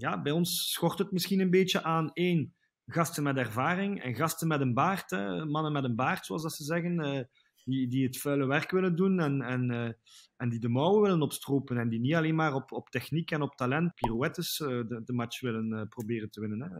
ja, bij ons schort het misschien een beetje aan één, gasten met ervaring en gasten met een baard, hè, mannen met een baard, zoals dat ze zeggen, eh, die, die het vuile werk willen doen en, en, eh, en die de mouwen willen opstropen en die niet alleen maar op, op techniek en op talent, pirouettes, eh, de, de match willen proberen te winnen. Hè.